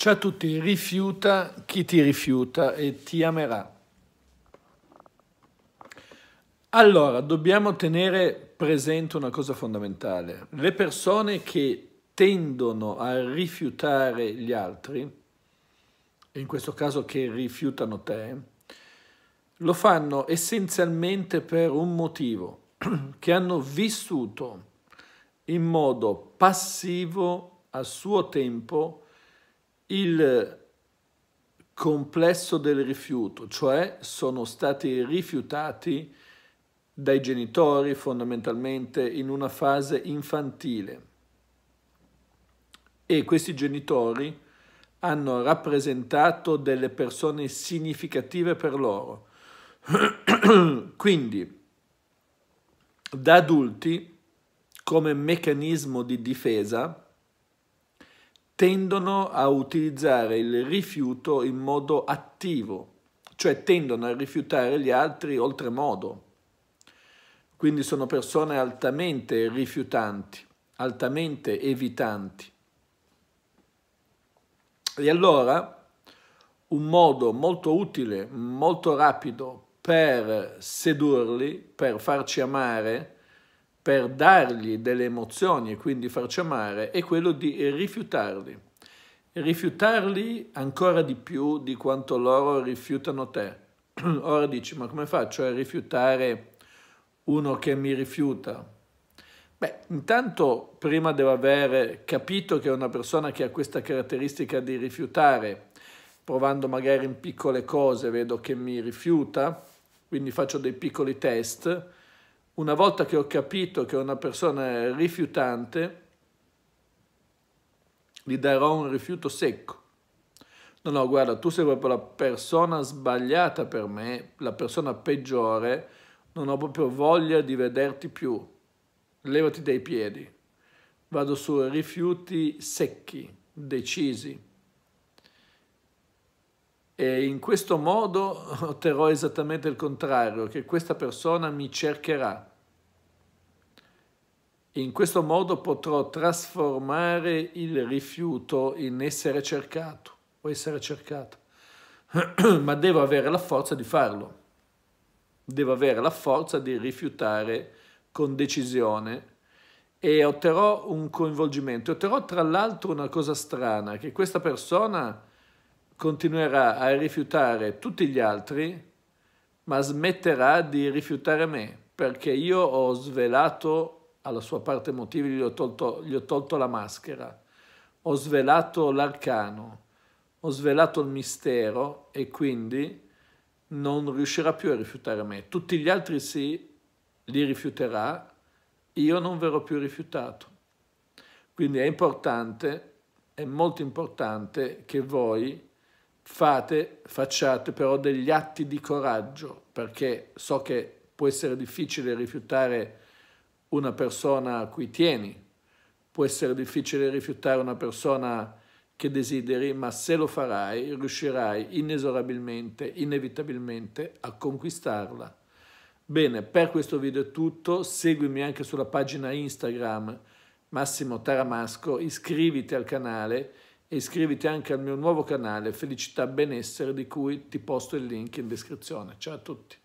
Ciao a tutti, rifiuta chi ti rifiuta e ti amerà. Allora, dobbiamo tenere presente una cosa fondamentale. Le persone che tendono a rifiutare gli altri, in questo caso che rifiutano te, lo fanno essenzialmente per un motivo, che hanno vissuto in modo passivo a suo tempo il complesso del rifiuto, cioè sono stati rifiutati dai genitori fondamentalmente in una fase infantile e questi genitori hanno rappresentato delle persone significative per loro. Quindi, da adulti, come meccanismo di difesa, tendono a utilizzare il rifiuto in modo attivo, cioè tendono a rifiutare gli altri oltremodo. Quindi sono persone altamente rifiutanti, altamente evitanti. E allora un modo molto utile, molto rapido per sedurli, per farci amare, per dargli delle emozioni e quindi farci amare è quello di rifiutarli. Rifiutarli ancora di più di quanto loro rifiutano te. Ora dici, ma come faccio a rifiutare uno che mi rifiuta? Beh, intanto prima devo aver capito che una persona che ha questa caratteristica di rifiutare, provando magari in piccole cose, vedo che mi rifiuta, quindi faccio dei piccoli test, una volta che ho capito che una persona è rifiutante, gli darò un rifiuto secco. No, no, guarda, tu sei proprio la persona sbagliata per me, la persona peggiore, non ho proprio voglia di vederti più. Levati dai piedi. Vado su rifiuti secchi, decisi. E in questo modo otterrò esattamente il contrario, che questa persona mi cercherà. In questo modo potrò trasformare il rifiuto in essere cercato o essere cercato. Ma devo avere la forza di farlo. Devo avere la forza di rifiutare con decisione e otterrò un coinvolgimento. Otterrò tra l'altro una cosa strana, che questa persona continuerà a rifiutare tutti gli altri, ma smetterà di rifiutare me, perché io ho svelato alla sua parte emotiva, gli ho tolto, gli ho tolto la maschera, ho svelato l'arcano, ho svelato il mistero e quindi non riuscirà più a rifiutare me. Tutti gli altri sì, li rifiuterà, io non verrò più rifiutato. Quindi è importante, è molto importante che voi fate, facciate però degli atti di coraggio, perché so che può essere difficile rifiutare una persona a cui tieni, può essere difficile rifiutare una persona che desideri, ma se lo farai riuscirai inesorabilmente, inevitabilmente a conquistarla. Bene, per questo video è tutto, seguimi anche sulla pagina Instagram Massimo Taramasco, iscriviti al canale e iscriviti anche al mio nuovo canale Felicità Benessere di cui ti posto il link in descrizione. Ciao a tutti!